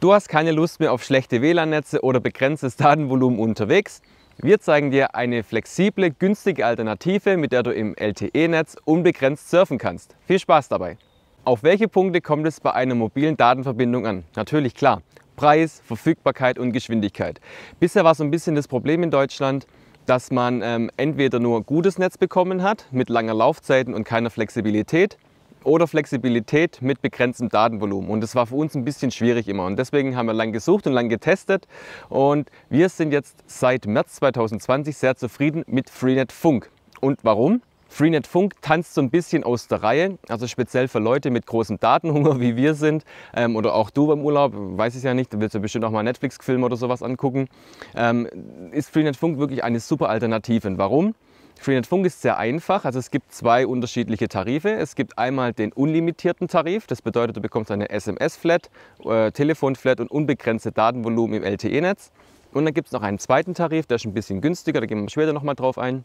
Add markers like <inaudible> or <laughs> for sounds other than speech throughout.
Du hast keine Lust mehr auf schlechte WLAN-Netze oder begrenztes <laughs> Datenvolumen unterwegs? Wir zeigen dir eine flexible, günstige Alternative, mit der du im LTE-Netz unbegrenzt surfen kannst. Viel Spaß dabei! Auf welche Punkte kommt es bei einer mobilen Datenverbindung an? Natürlich klar, Preis, Verfügbarkeit und Geschwindigkeit. Bisher war so ein bisschen das Problem in Deutschland, dass man ähm, entweder nur gutes Netz bekommen hat mit langer Laufzeiten und keiner Flexibilität oder Flexibilität mit begrenztem Datenvolumen. Und das war für uns ein bisschen schwierig immer. Und deswegen haben wir lang gesucht und lang getestet. Und wir sind jetzt seit März 2020 sehr zufrieden mit Freenet Funk. Und warum? Freenet Funk tanzt so ein bisschen aus der Reihe, also speziell für Leute mit großem Datenhunger, wie wir sind, ähm, oder auch du beim Urlaub, weiß ich ja nicht, willst du bestimmt auch mal Netflix-Film oder sowas angucken, ähm, ist Freenet Funk wirklich eine super Alternative. Warum? Freenet Funk ist sehr einfach. Also es gibt zwei unterschiedliche Tarife. Es gibt einmal den unlimitierten Tarif. Das bedeutet, du bekommst eine SMS-Flat, äh, Telefon-Flat und unbegrenzte Datenvolumen im LTE-Netz. Und dann gibt es noch einen zweiten Tarif, der ist ein bisschen günstiger. Da gehen wir später nochmal drauf ein.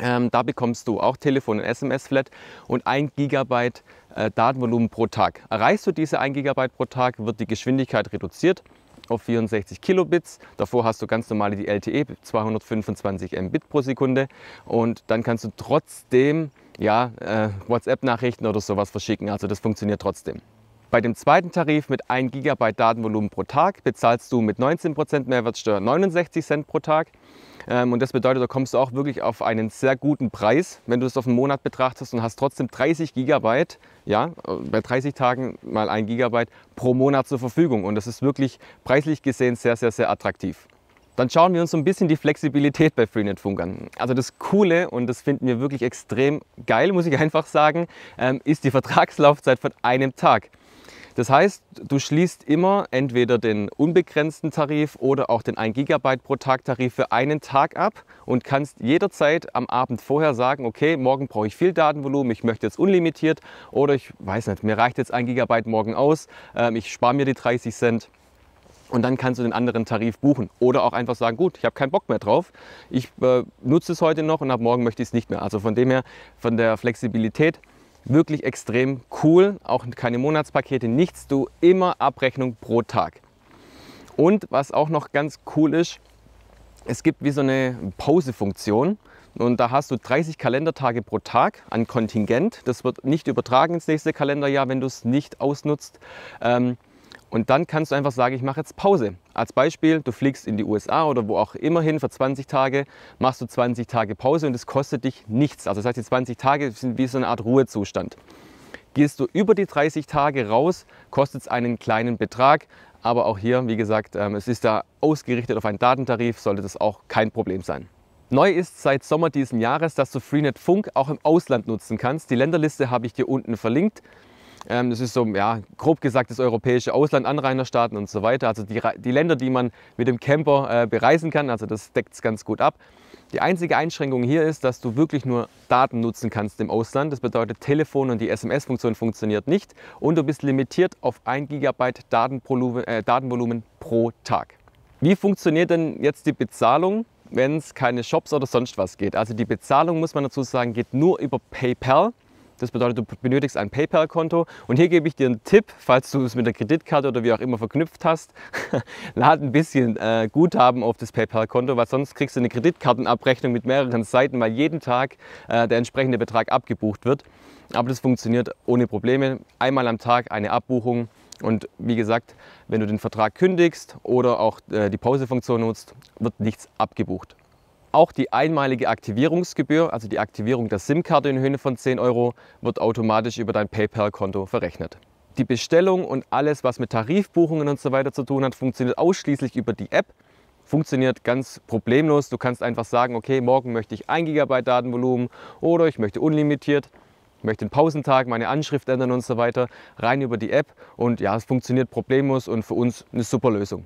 Ähm, da bekommst du auch Telefon- und SMS-Flat und 1 Gigabyte äh, Datenvolumen pro Tag. Erreichst du diese 1 Gigabyte pro Tag, wird die Geschwindigkeit reduziert auf 64 Kilobits. Davor hast du ganz normale die LTE 225 Mbit pro Sekunde und dann kannst du trotzdem ja, äh, WhatsApp-Nachrichten oder sowas verschicken. Also das funktioniert trotzdem. Bei dem zweiten Tarif mit 1 GB Datenvolumen pro Tag bezahlst du mit 19% Mehrwertsteuer 69 Cent pro Tag. Ähm, und das bedeutet, da kommst du auch wirklich auf einen sehr guten Preis, wenn du es auf einen Monat betrachtest und hast trotzdem 30 Gigabyte, ja, bei 30 Tagen mal 1 Gigabyte pro Monat zur Verfügung. Und das ist wirklich preislich gesehen sehr, sehr, sehr attraktiv. Dann schauen wir uns so ein bisschen die Flexibilität bei Freenet-Funk an. Also das Coole, und das finden wir wirklich extrem geil, muss ich <laughs> einfach sagen, ähm, ist die Vertragslaufzeit von einem Tag. Das heißt, du schließt immer entweder den unbegrenzten Tarif oder auch den 1 GB pro Tag Tarif für einen Tag ab und kannst jederzeit am Abend vorher sagen, okay, morgen brauche ich viel Datenvolumen, ich möchte jetzt unlimitiert oder ich weiß nicht, mir reicht jetzt 1 GB morgen aus, ähm, ich spare mir die 30 Cent. Und dann kannst du den anderen Tarif buchen. Oder auch einfach sagen, gut, ich habe keinen Bock mehr drauf. Ich äh, nutze es heute noch und ab morgen möchte ich es nicht mehr. Also von dem her, von der Flexibilität wirklich extrem cool. Auch keine Monatspakete, nichts. Du immer Abrechnung pro Tag. Und was auch noch ganz cool ist, es gibt wie so eine Pause-Funktion. Und da hast du 30 Kalendertage pro Tag an Kontingent. Das wird nicht übertragen ins nächste Kalenderjahr, wenn du es nicht ausnutzt. Ähm, und dann kannst du einfach sagen, ich mache jetzt Pause. Als Beispiel, du fliegst in die USA oder wo auch immer hin für 20 Tage, machst du 20 Tage Pause und es kostet dich nichts. Also das heißt, die 20 Tage sind wie so eine Art Ruhezustand. Gehst du über die 30 Tage raus, kostet es einen kleinen Betrag. Aber auch hier, wie gesagt, ähm, es ist da ausgerichtet auf einen Datentarif, sollte das auch kein Problem sein. Neu ist seit Sommer diesen Jahres, dass du Freenet Funk auch im Ausland nutzen kannst. Die Länderliste habe ich dir unten verlinkt. Ähm, das ist so, ja, grob gesagt, das europäische Ausland, Anrainerstaaten und so weiter. Also die, die Länder, die man mit dem Camper äh, bereisen kann, also das deckt es ganz gut ab. Die einzige Einschränkung hier ist, dass du wirklich nur Daten nutzen kannst im Ausland. Das bedeutet, Telefon und die SMS-Funktion funktioniert nicht und du bist limitiert auf 1 GB Datenvolumen, äh, Datenvolumen pro Tag. Wie funktioniert denn jetzt die Bezahlung? wenn es keine Shops oder sonst was geht. Also die Bezahlung, muss man dazu sagen, geht nur über PayPal. Das bedeutet, du benötigst ein PayPal-Konto. Und hier gebe ich dir einen Tipp, falls du es mit der Kreditkarte oder wie auch immer verknüpft hast, <laughs> Lade ein bisschen äh, Guthaben auf das PayPal-Konto, weil sonst kriegst du eine Kreditkartenabrechnung mit mehreren Seiten, weil jeden Tag äh, der entsprechende Betrag abgebucht wird. Aber das funktioniert ohne Probleme. Einmal am Tag eine Abbuchung. Und wie gesagt, wenn du den Vertrag kündigst oder auch äh, die Pausefunktion nutzt, wird nichts abgebucht. Auch die einmalige Aktivierungsgebühr, also die Aktivierung der SIM-Karte in Höhe von 10 Euro, wird automatisch über dein PayPal-Konto verrechnet. Die Bestellung und alles, was mit Tarifbuchungen und so weiter zu tun hat, funktioniert ausschließlich über die App. Funktioniert ganz problemlos. Du kannst einfach sagen, okay, morgen möchte ich 1 GB Datenvolumen oder ich möchte unlimitiert möchte den Pausentag, meine Anschrift ändern und so weiter, rein über die App. Und ja, es funktioniert problemlos und für uns eine super Lösung.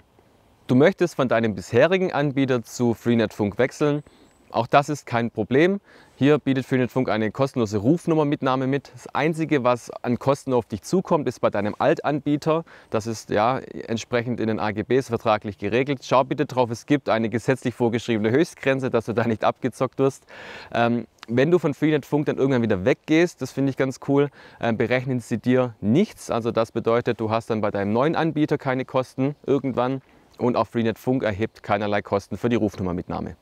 Du möchtest von deinem bisherigen Anbieter zu Freenet Funk wechseln. Auch das ist kein Problem. Hier bietet Freenet Funk eine kostenlose Rufnummermitnahme mit. Das Einzige, was an Kosten auf dich zukommt, ist bei deinem Altanbieter. Das ist ja entsprechend in den AGBs vertraglich geregelt. Schau bitte drauf, es gibt eine gesetzlich vorgeschriebene Höchstgrenze, dass du da nicht abgezockt wirst. Ähm, wenn du von Freenet Funk dann irgendwann wieder weggehst, das finde ich ganz cool, äh, berechnen sie dir nichts. Also das bedeutet, du hast dann bei deinem neuen Anbieter keine Kosten irgendwann und auch Freenet Funk erhebt keinerlei Kosten für die Rufnummermitnahme.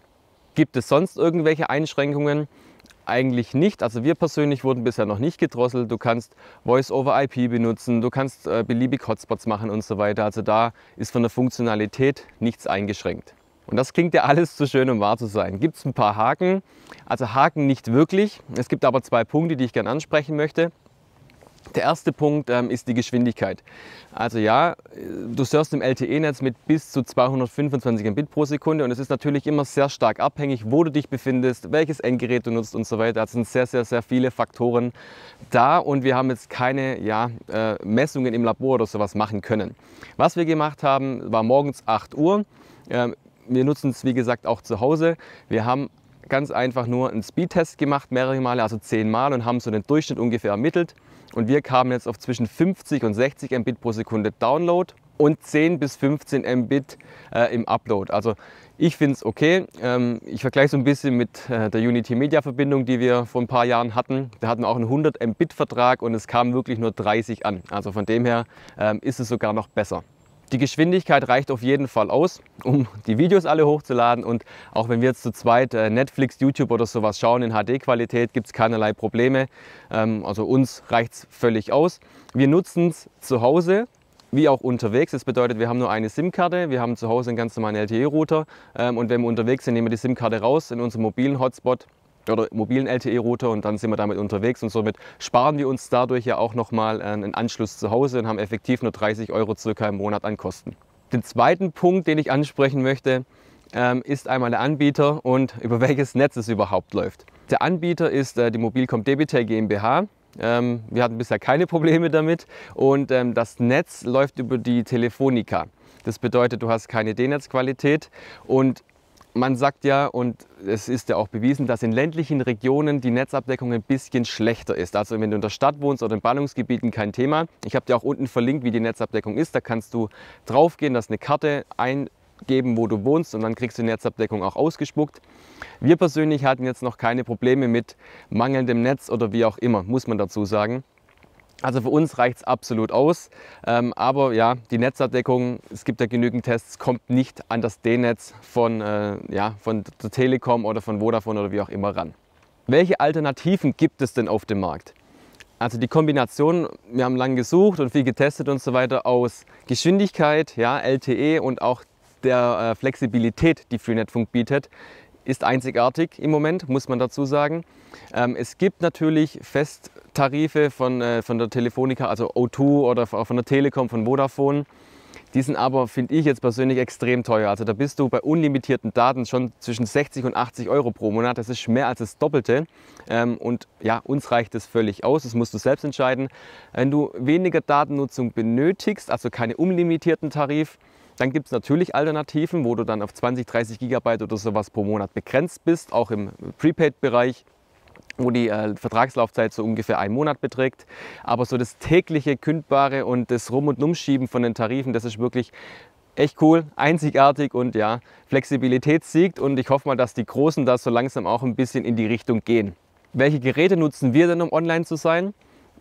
Gibt es sonst irgendwelche Einschränkungen? Eigentlich nicht. Also wir persönlich wurden bisher noch nicht gedrosselt. Du kannst Voice over IP benutzen, du kannst äh, beliebig Hotspots machen und so weiter. Also da ist von der Funktionalität nichts eingeschränkt. Und das klingt ja alles zu schön, um wahr zu sein. Gibt es ein paar Haken? Also Haken nicht wirklich. Es gibt aber zwei Punkte, die ich gerne ansprechen möchte. Der erste Punkt ähm, ist die Geschwindigkeit. Also ja, du surfst im LTE-Netz mit bis zu 225 Mbit pro Sekunde und es ist natürlich immer sehr stark abhängig, wo du dich befindest, welches Endgerät du nutzt und so weiter. Es sind sehr, sehr, sehr viele Faktoren da und wir haben jetzt keine ja, äh, Messungen im Labor oder sowas machen können. Was wir gemacht haben, war morgens 8 Uhr. Ähm, wir nutzen es wie gesagt auch zu Hause. Wir haben ganz einfach nur einen Speedtest gemacht, mehrere Male, also zehnmal und haben so den Durchschnitt ungefähr ermittelt. Und wir kamen jetzt auf zwischen 50 und 60 Mbit pro Sekunde Download und 10 bis 15 Mbit äh, im Upload. Also ich finde es okay. Ähm, ich vergleiche so ein bisschen mit äh, der Unity Media Verbindung, die wir vor ein paar Jahren hatten. Da hatten wir auch einen 100 Mbit Vertrag und es kam wirklich nur 30 an. Also von dem her ähm, ist es sogar noch besser. Die Geschwindigkeit reicht auf jeden Fall aus, um die Videos alle hochzuladen und auch wenn wir jetzt zu zweit äh, Netflix, YouTube oder sowas schauen in HD-Qualität, gibt es keinerlei Probleme. Ähm, also uns reicht es völlig aus. Wir nutzen es zu Hause wie auch unterwegs. Das bedeutet, wir haben nur eine SIM-Karte, wir haben zu Hause einen ganz normalen LTE-Router ähm, und wenn wir unterwegs sind, nehmen wir die SIM-Karte raus in unserem mobilen Hotspot oder mobilen LTE-Router und dann sind wir damit unterwegs und somit sparen wir uns dadurch ja auch nochmal äh, einen Anschluss zu Hause und haben effektiv nur 30 Euro circa im Monat an Kosten. Den zweiten Punkt, den ich ansprechen möchte, ähm, ist einmal der Anbieter und <laughs> über welches Netz es überhaupt läuft. Der Anbieter ist äh, die Mobilcom Debitel GmbH. Ähm, wir hatten bisher keine Probleme damit und ähm, das Netz läuft über die Telefonica. Das bedeutet, du hast keine D-Netzqualität und man sagt ja, und es ist ja auch bewiesen, dass in ländlichen Regionen die Netzabdeckung ein bisschen schlechter ist. Also wenn du in der Stadt wohnst oder in Ballungsgebieten, kein Thema. Ich habe dir auch unten verlinkt, wie die Netzabdeckung ist. Da kannst du draufgehen, das eine Karte eingeben, wo du wohnst und dann kriegst du die Netzabdeckung auch ausgespuckt. Wir persönlich hatten jetzt noch keine Probleme mit mangelndem Netz oder wie auch immer, muss man dazu sagen. Also für uns reicht es absolut aus. Ähm, aber ja, die Netzabdeckung, es gibt ja genügend Tests, kommt nicht an das D-Netz von, äh, ja, von der Telekom oder von Vodafone oder wie auch immer ran. Welche Alternativen gibt es denn auf dem Markt? Also die Kombination, wir haben lange gesucht und viel getestet und so weiter aus Geschwindigkeit, ja, LTE und auch der äh, Flexibilität, die Freenetfunk bietet, ist einzigartig im Moment, muss man dazu sagen. Ähm, es gibt natürlich Festtarife von, äh, von der Telefonica, also O2 oder von der Telekom, von Vodafone. Die sind aber, finde ich jetzt persönlich, extrem teuer. Also da bist du bei unlimitierten Daten schon zwischen 60 und 80 Euro pro Monat. Das ist mehr als das Doppelte. Ähm, und ja, uns reicht das völlig aus. Das musst du selbst entscheiden. Wenn du weniger Datennutzung benötigst, also keine unlimitierten Tarif, dann gibt es natürlich Alternativen, wo du dann auf 20, 30 Gigabyte oder sowas pro Monat begrenzt bist, auch im Prepaid-Bereich wo die äh, Vertragslaufzeit so ungefähr einen Monat beträgt. Aber so das tägliche Kündbare und das Rum- und Umschieben von den Tarifen, das ist wirklich echt cool, einzigartig und ja, Flexibilität siegt. Und ich hoffe mal, dass die Großen da so langsam auch ein bisschen in die Richtung gehen. Welche Geräte nutzen wir denn, um online zu sein?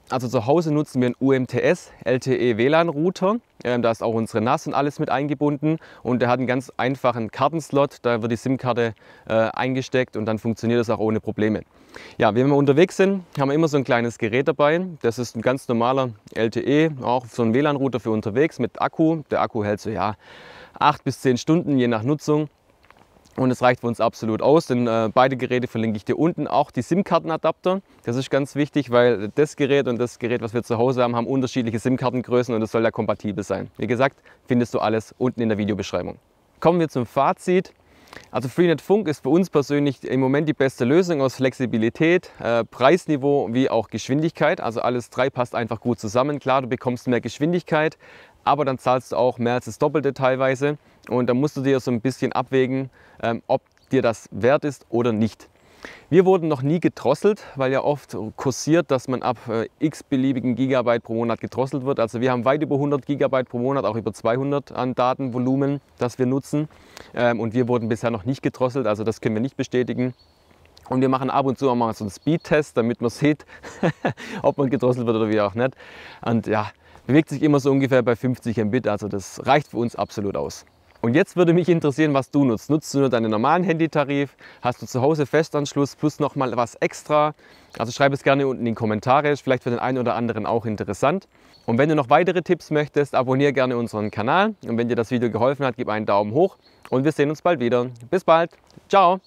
Also zu Hause nutzen wir einen UMTS LTE WLAN Router. Ähm, da ist auch unsere NAS und alles mit eingebunden und der hat einen ganz einfachen Kartenslot. Da wird die SIM-Karte äh, eingesteckt und dann funktioniert das auch ohne Probleme. Ja, wenn wir unterwegs sind, haben wir immer so ein kleines Gerät dabei. Das ist ein ganz normaler LTE, auch so ein WLAN Router für unterwegs mit Akku. Der Akku hält so ja acht bis zehn Stunden je nach Nutzung. Und es reicht für uns absolut aus, denn äh, beide Geräte verlinke ich dir unten. Auch die SIM-Kartenadapter, das ist ganz wichtig, weil das Gerät und das Gerät, was wir zu Hause haben, haben unterschiedliche SIM-Kartengrößen und es soll da kompatibel sein. Wie gesagt, findest du alles unten in der Videobeschreibung. Kommen wir zum Fazit. Also Freenet Funk ist für uns persönlich im Moment die beste Lösung aus Flexibilität, äh, Preisniveau wie auch Geschwindigkeit. Also alles drei passt einfach gut zusammen. Klar, du bekommst mehr Geschwindigkeit, aber dann zahlst du auch mehr als das Doppelte teilweise und dann musst du dir so ein bisschen abwägen, ähm, ob dir das wert ist oder nicht. Wir wurden noch nie gedrosselt, weil ja oft kursiert, dass man ab äh, x beliebigen Gigabyte pro Monat gedrosselt wird. Also wir haben weit über 100 Gigabyte pro Monat, auch über 200 an Datenvolumen, das wir nutzen. Ähm, und wir wurden bisher noch nicht gedrosselt, also das können wir nicht bestätigen. Und wir machen ab und zu auch mal so einen Speedtest, damit man <laughs> sieht, ob man gedrosselt wird oder wie auch nicht. Und ja, bewegt sich immer so ungefähr bei 50 Mbit, also das reicht für uns absolut aus. Und jetzt würde mich interessieren, was du nutzt. Nutzt du nur deinen normalen Handytarif? Hast du zu Hause Festanschluss plus nochmal was extra? Also schreib es gerne unten in die Kommentare, ist vielleicht für den einen oder anderen auch interessant. Und wenn du noch weitere Tipps möchtest, abonniere gerne unseren Kanal. Und wenn dir das Video geholfen hat, gib einen Daumen hoch und wir sehen uns bald wieder. Bis bald. Ciao.